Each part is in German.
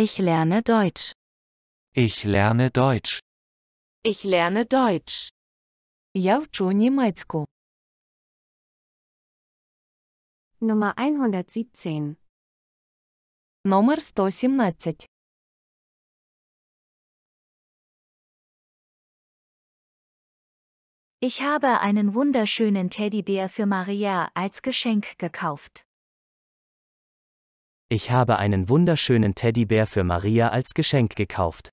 Ich lerne Deutsch. Ich lerne Deutsch. Ich lerne Deutsch. Я вчу німецьку. Nummer 117. Номер 117. Ich habe einen wunderschönen Teddybär für Maria als Geschenk gekauft. Ich habe einen wunderschönen Teddybär für Maria als Geschenk gekauft.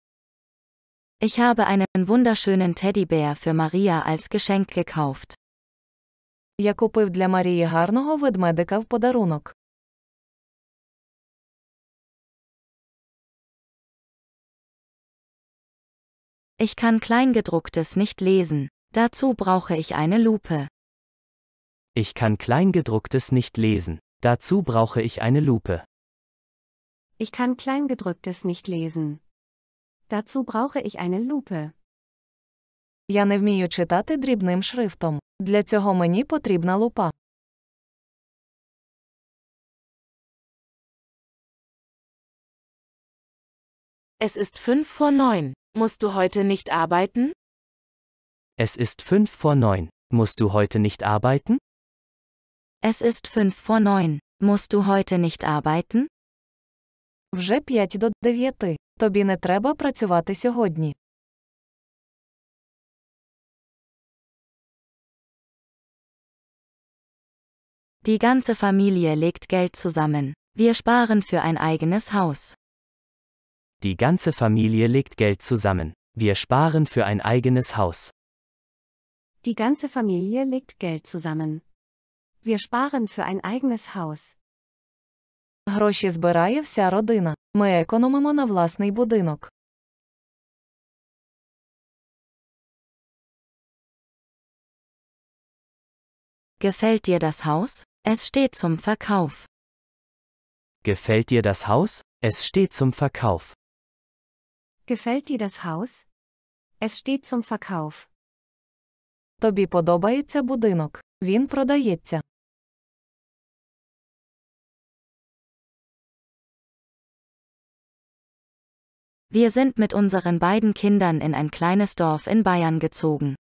Ich habe einen wunderschönen Teddybär für Maria als Geschenk gekauft. Я купив для Марії гарного ведмедика в подарунок. Ich kann Kleingedrucktes nicht lesen, dazu brauche ich eine Lupe. Ich kann Kleingedrucktes nicht lesen, dazu brauche ich eine Lupe. Ich kann Kleingedrücktes nicht lesen. Dazu brauche ich eine Lupe. Я не вмію читати дрібним шрифтом. Для цього мені потрібна лупа. Es ist 5 vor 9. Musst du heute nicht arbeiten? Es ist 5 vor 9. Musst du heute nicht arbeiten? Es ist 5 vor 9. Musst du heute nicht arbeiten? Вже 5 до 9. Тобі не треба працювати сьогодні. Die ganze Familie legt Geld zusammen. Wir sparen für ein eigenes Haus. Die ganze Familie legt Geld zusammen. Wir sparen für ein eigenes Haus. Die ganze Familie legt Geld zusammen. Wir sparen für ein eigenes Haus. Гроші збирає вся родина. Ми економимо на власний будинок. Gefällt dir das Haus? Es steht zum Verkauf. Gefällt dir das Haus? Es steht zum Verkauf. Gefällt dir das Haus? Es steht zum Verkauf. Тобі подобається будинок. Він продається. Wir sind mit unseren beiden Kindern in ein kleines Dorf in Bayern gezogen.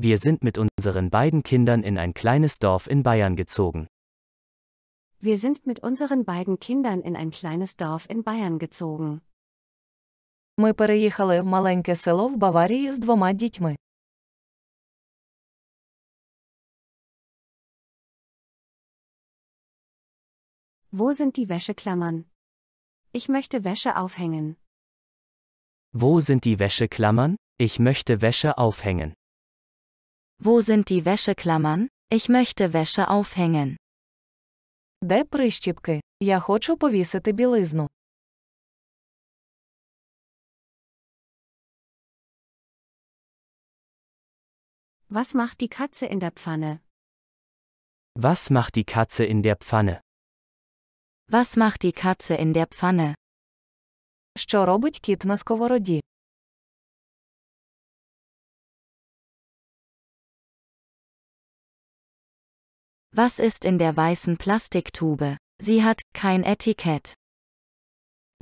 Wir sind mit unseren beiden Kindern in ein kleines Dorf in Bayern gezogen. Wir sind mit unseren beiden Kindern in ein kleines Dorf in Bayern gezogen. Ми переїхали в маленьке село в Баварії з двома дітьми. Wo sind die Wäscheklammern? Ich möchte Wäsche aufhängen. Wo sind die Wäscheklammern? Ich möchte Wäsche aufhängen. Wo sind die Wäscheklammern? Ich möchte Wäsche aufhängen. Де прищіпки? Я хочу повісити білизну. Was macht die Katze in der Pfanne? Was macht die Katze in der Pfanne? Was macht die Katze in der Pfanne? Що робить кіт на сковороді? Was ist in der weißen Plastiktube? Sie hat kein Etikett.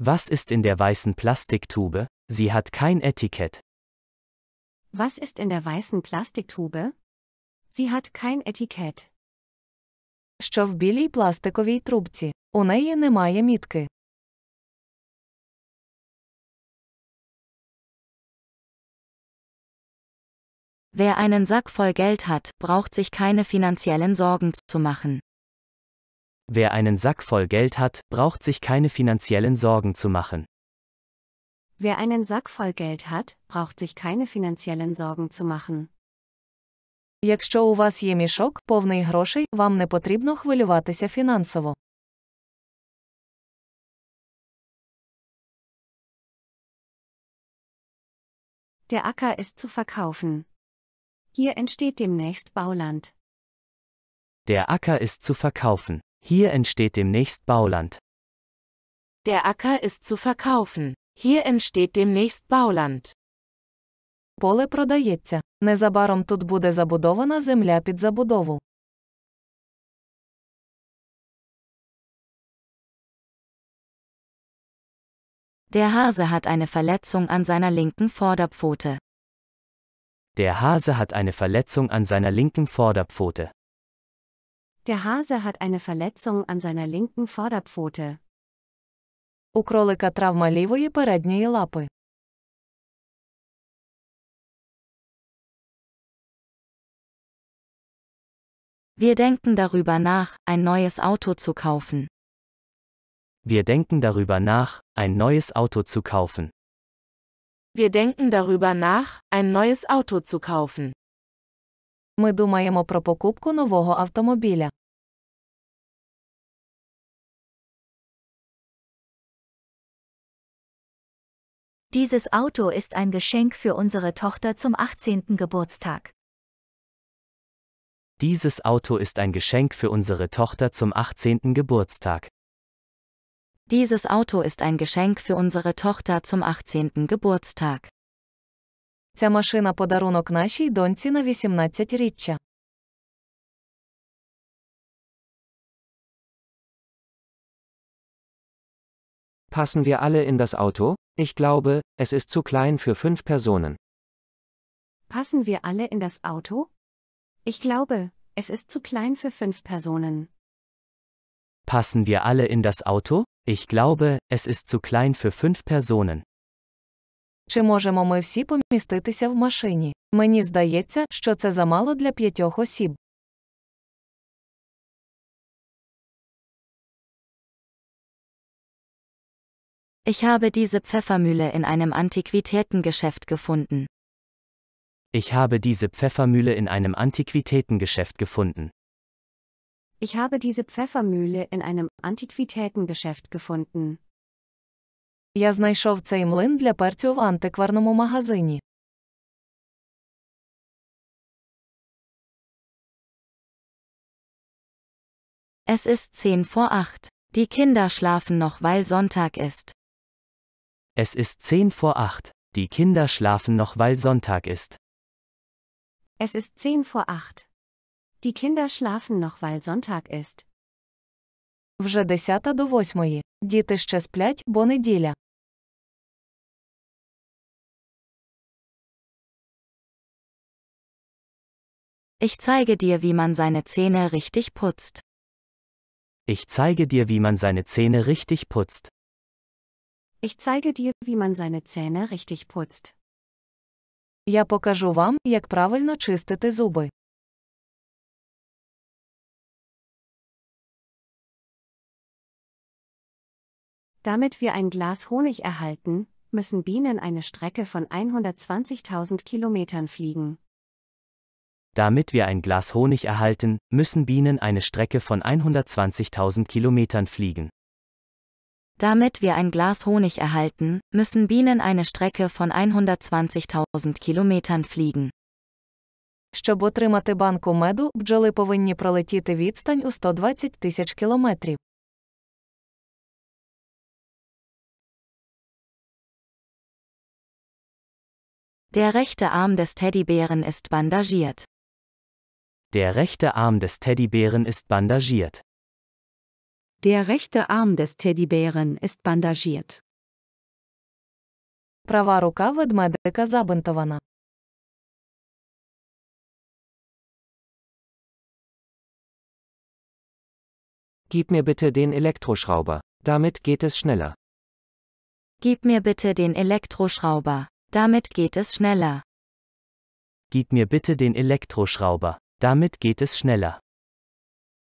Was ist in der weißen Plastiktube? Sie hat kein Etikett. Was ist in der weißen Plastiktube? Sie hat kein Etikett. Що в білій пластиковій трубці? У неї немає мітки. Wer einen Sack voll Geld hat, braucht sich keine finanziellen Sorgen zu machen. Wer einen Sack voll Geld hat, braucht sich keine finanziellen Sorgen zu machen. Wer einen Sack voll Geld hat, braucht sich keine finanziellen Sorgen zu machen. Якщо у вас є мішок, повний грошей, вам не потрібно хвилюватися фінансово. Der Acker ist zu verkaufen. Hier entsteht demnächst Bauland. Der Acker ist zu verkaufen. Hier entsteht demnächst Bauland. Der Acker ist zu verkaufen. Hier entsteht demnächst Bauland. Поле продається. Незабаром тут буде забудована земля під забудову. Der Hase hat eine Verletzung an seiner linken Vorderpfote. Der Hase hat eine Verletzung an seiner linken Vorderpfote. Der Hase hat eine Verletzung an seiner linken Vorderpfote. У кролика травма лівої передньої лапи. Wir denken darüber nach, ein neues Auto zu kaufen. Wir denken darüber nach, ein neues Auto zu kaufen. Wir denken darüber nach, ein neues Auto zu kaufen. Ми думаємо про покупку нового автомобіля. Dieses Auto ist ein Geschenk für unsere Tochter zum 18. Geburtstag. Dieses Auto ist ein Geschenk für unsere Tochter zum 18. Geburtstag. Dieses Auto ist ein Geschenk für unsere Tochter zum 18. Geburtstag. Ця машина подарунок нашій доньці на 18-річчя. Passen wir alle in das Auto? Ich glaube, es ist zu klein für fünf Personen. Passen wir alle in das Auto? Ich glaube, es ist zu klein für fünf Personen. Passen wir alle in das Auto? Ich glaube, es ist zu klein für fünf Personen. Чи можемо ми всі поміститися в машині? Мені здається, що це замало для п'ятьох осіб. Ich habe diese Pfeffermühle in einem Antiquitätengeschäft gefunden. Ich habe diese Pfeffermühle in einem Antiquitätengeschäft gefunden. Ich habe diese Pfeffermühle in einem Antiquitätengeschäft gefunden. Я знайшов цей млин для перцю в антикварному магазині. Es ist 10 vor 8. Die Kinder schlafen noch, weil Sonntag ist. Es ist 10 vor 8. Die Kinder schlafen noch, weil Sonntag ist. Es ist 10 vor 8. Die Kinder schlafen noch, weil Sonntag ist. Вже 10 до 8. Діти ще сплять, бо неділя. Ich zeige dir, wie man seine Zähne richtig putzt. Ich zeige dir, wie man seine Zähne richtig putzt. Ich zeige dir, wie man seine Zähne richtig putzt. Я покажу вам, як правильно чистити зуби. Damit wir ein Glas Honig erhalten, müssen Bienen eine Strecke von 120.000 Kilometern fliegen. Damit wir ein Glas Honig erhalten, müssen Bienen eine Strecke von 120.000 Kilometern fliegen. Damit wir ein Glas Honig erhalten, müssen Bienen eine Strecke von 120.000 Kilometern fliegen. Щоб отримати банку меду, бджоли повинні пролетіти відстань у 120 тисяч кілометрів. Der rechte Arm des Teddybären ist bandagiert. Der rechte Arm des Teddybären ist bandagiert. Der rechte Arm des Teddybären ist bandagiert. Права рука ведмедика забинтована. Gib mir bitte den Elektroschrauber. Damit geht es schneller. Gib mir bitte den Elektroschrauber. Damit geht es schneller. Gib mir bitte den Elektroschrauber. Damit geht es schneller.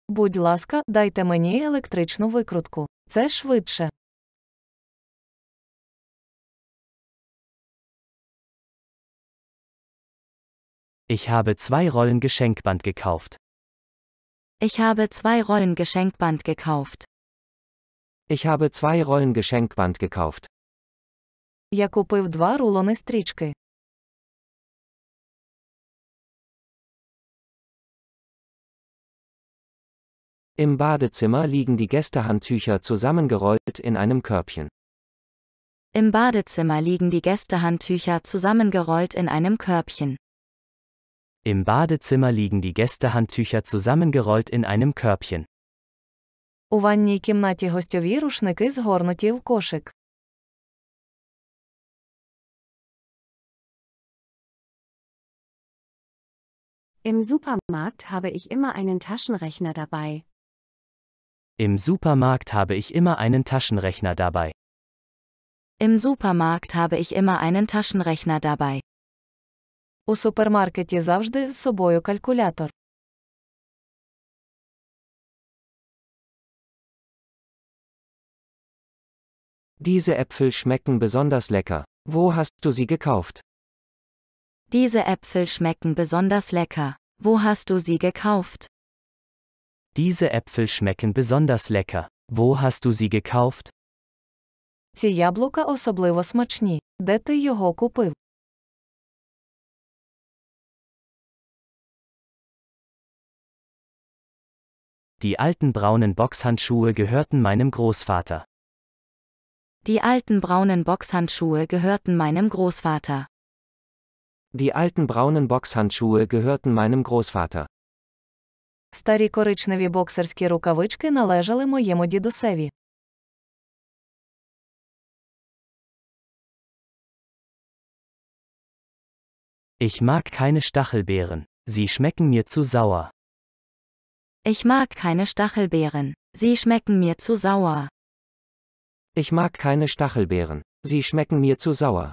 Будь ласка, дайте мені електричну викрутку. Це швидше. Ich habe zwei Rollen Geschenkband gekauft. Ich habe zwei Rollen Geschenkband gekauft. Ich habe zwei Rollen Geschenkband gekauft. Я купив два рулони стрічки. Im Badezimmer liegen die Gästehandtücher zusammengerollt in einem Körbchen. Im Badezimmer liegen die Gästehandtücher zusammengerollt in einem Körbchen. Im Badezimmer liegen die Gästehandtücher zusammengerollt in einem Körbchen. У ванній кімнаті гостьові рушники згорнуті в кошик. Im Supermarkt habe ich immer einen Taschenrechner dabei. Im Supermarkt habe ich immer einen Taschenrechner dabei. Im Supermarkt habe ich immer einen Taschenrechner dabei. У супермаркеті завжди з собою калькулятор. Diese Äpfel schmecken besonders lecker. Wo hast du sie gekauft? Diese Äpfel schmecken besonders lecker. Wo hast du sie gekauft? Diese Äpfel schmecken besonders lecker. Wo hast du sie gekauft? Ці яблука особливо смачні. Де ти його купив? Die alten braunen Boxhandschuhe gehörten meinem Großvater. Die alten braunen Boxhandschuhe gehörten meinem Großvater. Die alten braunen Boxhandschuhe gehörten meinem Großvater. Старі коричневі боксерські рукавички належали моєму дідусеві. Ich mag keine Stachelbeeren. Sie schmecken mir zu sauer. Ich mag keine Stachelbeeren. Sie schmecken mir zu sauer. Ich mag keine Stachelbeeren. Sie schmecken mir zu sauer.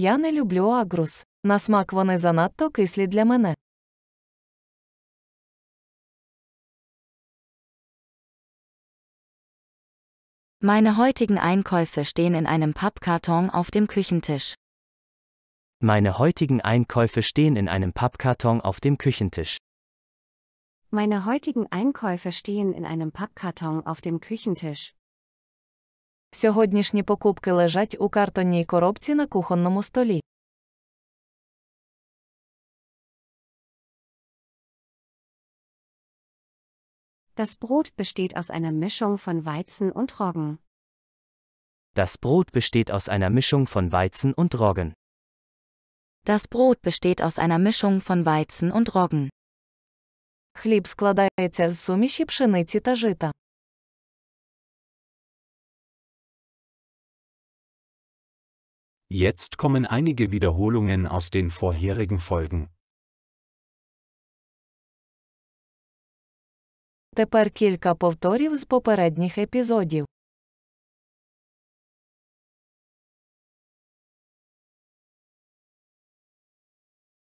Я не люблю агрус. На смак вони занадто кислі для мене. Meine heutigen Einkäufe stehen in einem Pappkarton auf dem Küchentisch. Meine heutigen Einkäufe stehen in einem Pappkarton auf dem Küchentisch. Meine heutigen Einkäufe stehen in einem Pappkarton auf dem Küchentisch. Сьогоднішні покупки лежать у картонній коробці на кухонному столі. Das Brot besteht aus einer Mischung von Weizen und Roggen. Das Brot besteht aus einer Mischung von Weizen und Roggen. Das Brot besteht aus einer Mischung von Weizen und Roggen. Хліб складається з суміші пшениці та жита. Jetzt kommen einige Wiederholungen aus den vorherigen Folgen. Тепер кілька повторів з попередніх епізодів.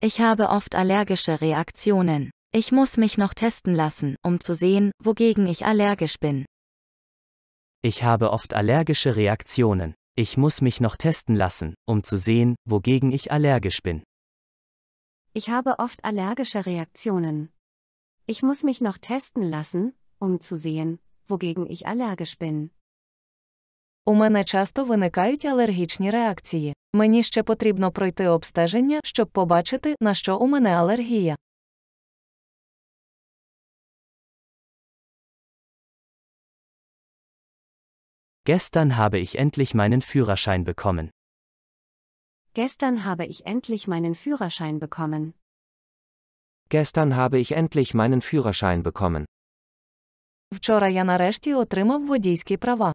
Ich habe oft allergische Reaktionen. Ich muss mich noch testen lassen, um zu sehen, wogegen ich allergisch bin. Ich habe oft allergische Reaktionen. Ich muss mich noch testen lassen, um zu sehen, wogegen ich allergisch bin. Ich habe oft allergische Reaktionen. Ich muss mich noch testen lassen, um zu sehen, wogegen ich allergisch bin. У мене часто виникають алергічні реакції. Мені ще потрібно пройти обстеження, щоб побачити, на що у мене алергія. Gestern habe ich endlich meinen Führerschein bekommen. Gestern habe ich endlich meinen Führerschein bekommen. Gestern habe ich endlich meinen Führerschein bekommen. Вчора я нарешті отримав водійські права.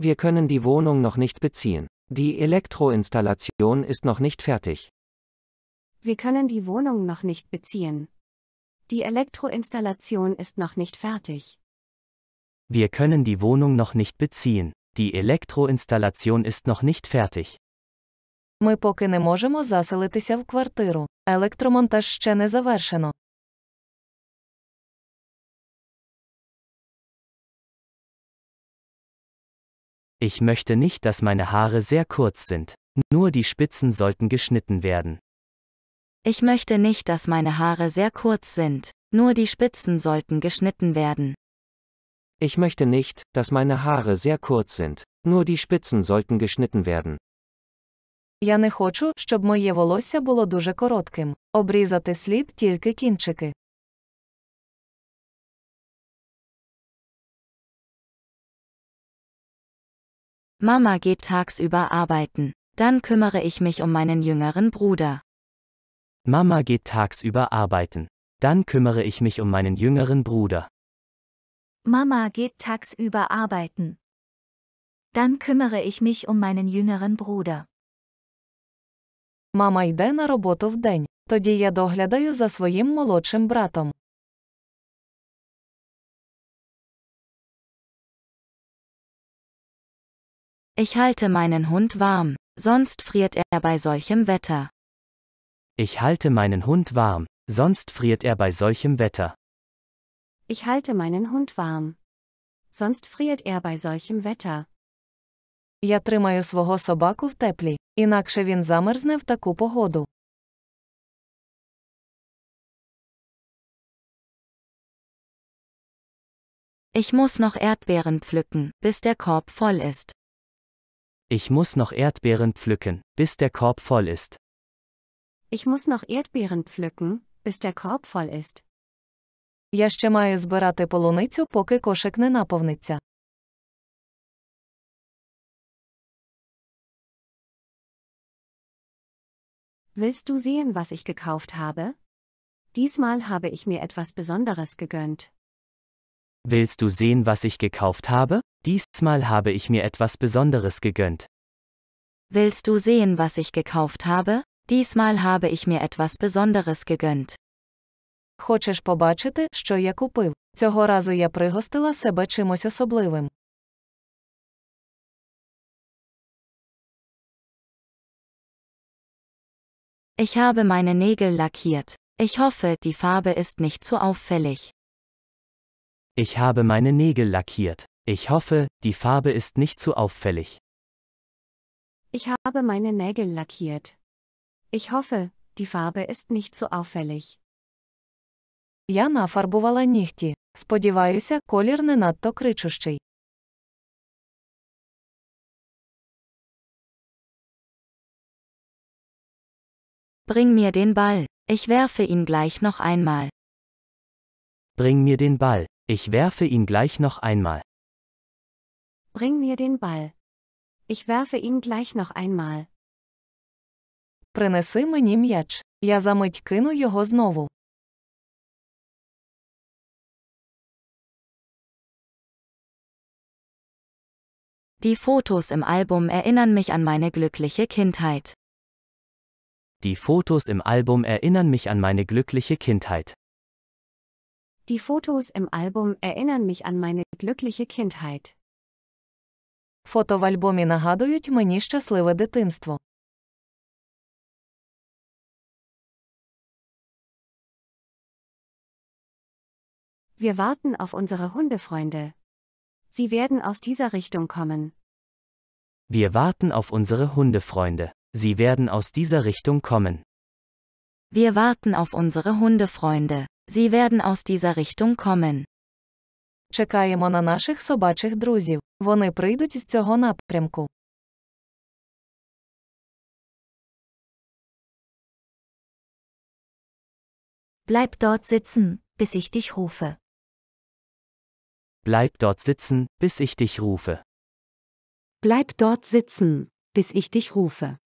Wir können die Wohnung noch nicht beziehen. Die Elektroinstallation ist noch nicht fertig. Wir können die Wohnung noch nicht beziehen. Die Elektroinstallation ist noch nicht fertig. Wir können die Wohnung noch nicht beziehen. Die Elektroinstallation ist noch nicht fertig. Ми поки не можемо заселитися в квартиру. Електромонтаж ще не завершено. Ich möchte nicht, dass meine Haare sehr kurz sind. Nur die Spitzen sollten geschnitten werden. Ich möchte nicht, dass meine Haare sehr kurz sind, nur die Spitzen sollten geschnitten werden. Ich möchte nicht, dass meine Haare sehr kurz sind, nur die Spitzen sollten geschnitten werden. Я не хочу, щоб моє волосся було дуже коротким. Обрізати слід тільки кінчики. Mama geht tagsüber arbeiten. Dann kümmere ich mich um meinen jüngeren Bruder. Mama geht tagsüber arbeiten. Dann kümmere ich mich um meinen jüngeren Bruder. Mama geht tagsüber arbeiten. Dann kümmere ich mich um meinen jüngeren Bruder. Мама йде на роботу вдень, тоді я доглядаю за своїм молодшим братом. Ich halte meinen Hund warm, sonst friert er bei solchem Wetter. Ich halte meinen Hund warm, sonst friert er bei solchem Wetter. Ich halte meinen Hund warm. Sonst friert er bei solchem Wetter. Я тримаю свого собаку в теплі, інакше він замерзне в таку погоду. Ich muss noch Erdbeeren pflücken, bis der Korb voll ist. Ich muss noch Erdbeeren pflücken, bis der Korb voll ist. Ich muss noch Erdbeeren pflücken, bis der Korb voll ist. Я ще маю збирати полуницю, поки кошик не наповниться. Willst du sehen, was ich gekauft habe? Diesmal habe ich mir etwas Besonderes gegönnt. Willst du sehen, was ich gekauft habe? Diesmal habe ich mir etwas Besonderes gegönnt. Willst du sehen, was ich gekauft habe? Diesmal habe ich mir etwas Besonderes gegönnt. Хочеш побачити, що я купив? Цього разу я пригостила себе чимось особливим. Ich habe meine Nägel lackiert. Ich hoffe, die Farbe ist nicht zu auffällig. Ich habe meine Nägel lackiert. Ich hoffe, die Farbe ist nicht zu auffällig. Ich habe meine Nägel lackiert. Ich hoffe, die Farbe ist nicht so auffällig. Я нафарбувала нігті. Сподіваюся, колір не надто кричущий. Bring mir den Ball. Ich werfe ihn gleich noch einmal. Bring mir den Ball. Ich werfe ihn gleich noch einmal. Bring mir den Ball. Ich werfe ihn gleich noch einmal. Принеси мені м'яч, я за мить кину його знову. Die Fotos im Album erinnern mich an meine glückliche Kindheit. Die Fotos im Album erinnern mich an meine glückliche Kindheit. Die Fotos im Album erinnern mich an meine glückliche Kindheit. Фото в альбомі нагадують мені щасливе дитинство. Wir warten auf unsere Hundefreunde. Sie werden aus dieser Richtung kommen. Wir warten auf unsere Hundefreunde. Sie werden aus dieser Richtung kommen. Wir warten auf unsere Hundefreunde. Sie werden aus dieser Richtung kommen. Чекаємо на наших собачих друзів. Вони прийдуть з цього напрямку. Bleib dort sitzen, bis ich dich rufe. Bleib dort sitzen, bis ich dich rufe. Bleib dort sitzen, bis ich dich rufe.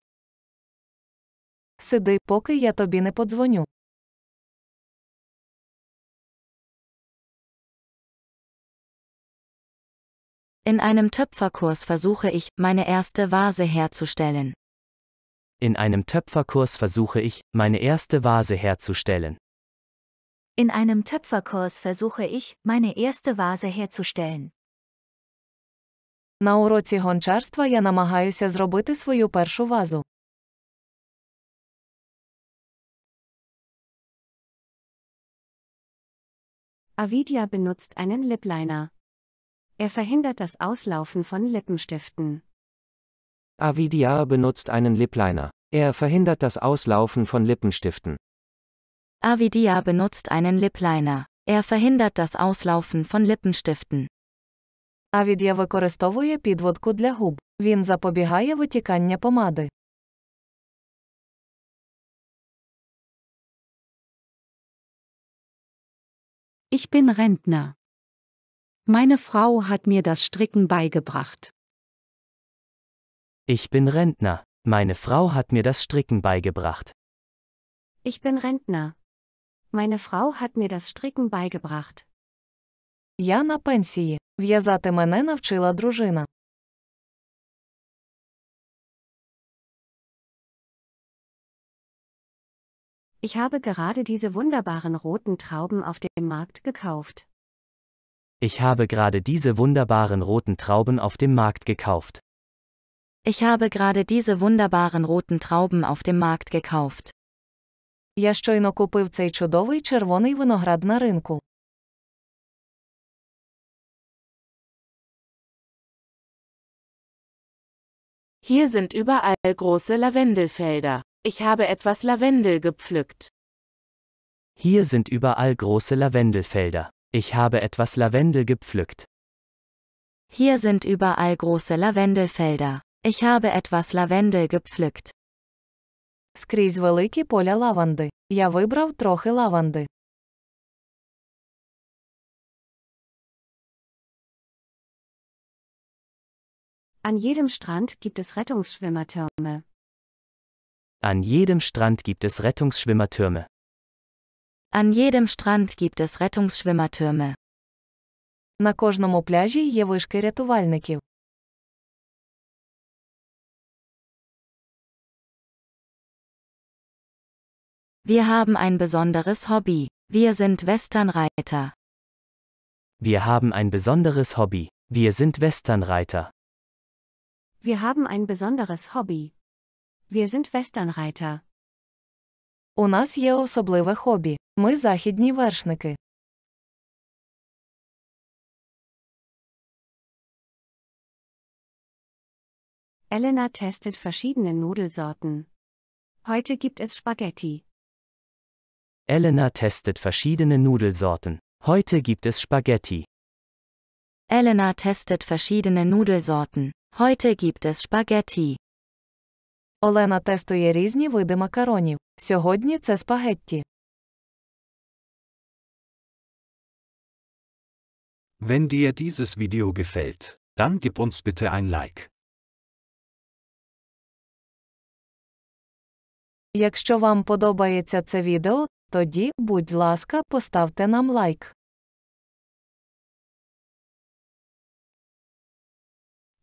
Сиди, поки я тобі не подзвоню. In einem Töpferkurs versuche ich, meine erste Vase herzustellen. In einem Töpferkurs versuche ich, meine erste Vase herzustellen. In einem Töpferkurs versuche ich, meine erste Vase herzustellen. На уроці гончарства я намагаюся зробити свою першу вазу. Avidia benutzt einen Lipliner. Er verhindert das Auslaufen von Lippenstiften. Avidia benutzt einen Lipliner. Er verhindert das Auslaufen von Lippenstiften. Avidia benutzt einen Lip Liner. Er verhindert das Auslaufen von Lippenstiften. Avidia використовує підводку для губ. Він запобігає витікання помади. Ich bin Rentner. Meine Frau hat mir das Stricken beigebracht. Ich bin Rentner. Meine Frau hat mir das Stricken beigebracht. Ich bin Rentner. Meine Frau hat mir das Stricken beigebracht. Я на пенсії. В'язати мене навчила дружина. Ich habe gerade diese wunderbaren roten Trauben auf dem Markt gekauft. Ich habe gerade diese wunderbaren roten Trauben auf dem Markt gekauft. Ich habe gerade diese wunderbaren roten Trauben auf dem Markt gekauft. Я щойно купив цей чудовий червоний виноград на ринку. Hier sind überall große Lavendelfelder. Ich habe etwas Lavendel gepflückt. Hier sind überall große Lavendelfelder. Ich habe etwas Lavendel gepflückt. Hier sind überall große Lavendelfelder. Ich habe etwas Lavendel gepflückt. Скрізь великі поля лаванди. Я вибрав трохи лаванди. An jedem Strand gibt es Rettungsschwimmertürme. An jedem Strand gibt es Rettungsschwimmertürme. An jedem Strand gibt es Rettungsschwimmertürme. На кожному пляжі є вишки рятувальників. Wir haben ein besonderes Hobby. Wir sind Westernreiter. Wir haben ein besonderes Hobby. Wir sind Westernreiter. Wir haben ein besonderes Hobby. Wir sind Westernreiter. У нас є особливе хобі. Ми західні вершники. Elena testet verschiedene Nudelsorten. Heute gibt es Spaghetti. Elena testet verschiedene Nudelsorten. Heute gibt es Spaghetti. Elena testet verschiedene Nudelsorten. Heute gibt es Spaghetti. Олена тестує різні види макаронів. Сьогодні це спагетті. Wenn dir dieses Video gefällt, dann gib uns bitte ein Like. Якщо вам подобається це відео, тоді, будь ласка, поставте нам лайк.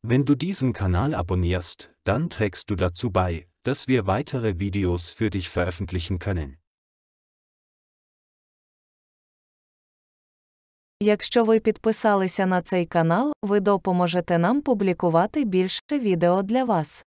Wenn du diesen Kanal abonnierst, dann trägst du dazu bei, dass wir weitere Videos für dich veröffentlichen können. Якщо ви підписалися на цей канал, ви допоможете нам публікувати більше відео для вас.